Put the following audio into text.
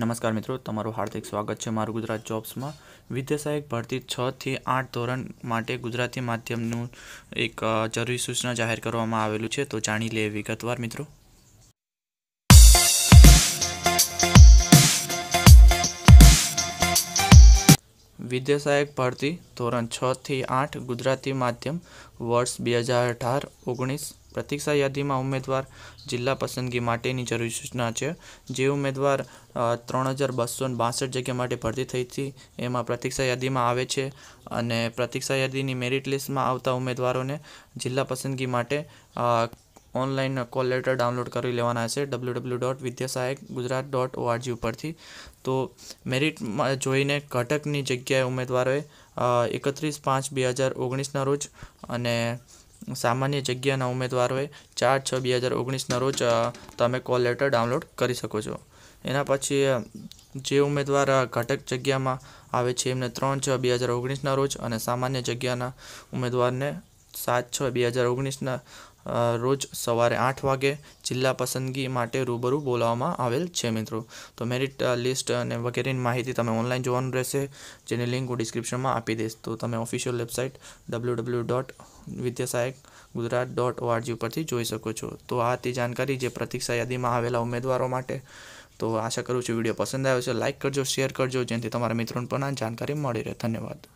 નમસ્કાર મિત્રો તમારું હાર્દિક સ્વાગત છે મારું ગુજરાત જોબ્સમાં વિદ્યા સહાયક ભરતી છથી આઠ ધોરણ માટે ગુજરાતી માધ્યમનું એક જરૂરી સૂચના જાહેર કરવામાં આવેલું છે તો જાણી લે વિગતવાર મિત્રો વિદ્યા સહાયક ભરતી ધોરણ છથી આઠ ગુજરાતી માધ્યમ વર્ષ બે હજાર અઢાર ઓગણીસ પ્રતિક્ષા યાદીમાં ઉમેદવાર જિલ્લા પસંદગી માટેની જરૂરી સૂચના છે જે ઉમેદવાર ત્રણ હજાર બસો બાસઠ જગ્યા માટે ભરતી થઈ હતી એમાં પ્રતિક્ષા યાદીમાં આવે છે અને પ્રતિક્ષા યાદીની મેરિટ લિસ્ટમાં આવતા ઉમેદવારોને જિલ્લા પસંદગી માટે ઓનલાઈન કોલ લેટર ડાઉનલોડ કરી લેવાના છે W W dot Vidyasahayak Gujarat dot ORG ઉપરથી તો મેરિટમાં જોઈને ઘટકની જગ્યાએ ઉમેદવારોએ એકત્રીસ પાંચ બે હજાર ઓગણીસના રોજ અને સામાન્ય જગ્યાના ઉમેદવારોએ ચાર છ બે હજાર ઓગણીસના રોજ તમે કોલ લેટર ડાઉનલોડ કરી શકો છો એના પછી જે ઉમેદવાર ઘટક જગ્યામાં આવે છે એમને ત્રણ છ બે હજાર ઓગણીસના રોજ અને સામાન્ય જગ્યાના ઉમેદવારને સાત છ બે હજાર ઓગણીસના રોજ સવારે આઠ વાગે જિલ્લા પસંદગી માટે રૂબરૂ બોલાવવામાં આવેલ છે મિત્રો તો મેરિટ લિસ્ટ અને વગેરેની માહિતી તમે ઓનલાઈન જોવાનું રહેશે જેની લિંક હું ડિસ્ક્રિપ્શનમાં આપી દઈશ તો તમે official website W W dot Vidyasahayak Gujarat dot ORG ઉપરથી જોઈ શકો છો તો આ તે જાણકારી જે પ્રતીક્ષા યાદીમાં આવેલા ઉમેદવારો માટે તો આશા કરું છું વિડીયો પસંદ આવ્યો છે લાઇક કરજો શેર કરજો જેથી તમારા મિત્રોને પણ આ જાણકારી મળી રહે ધન્યવાદ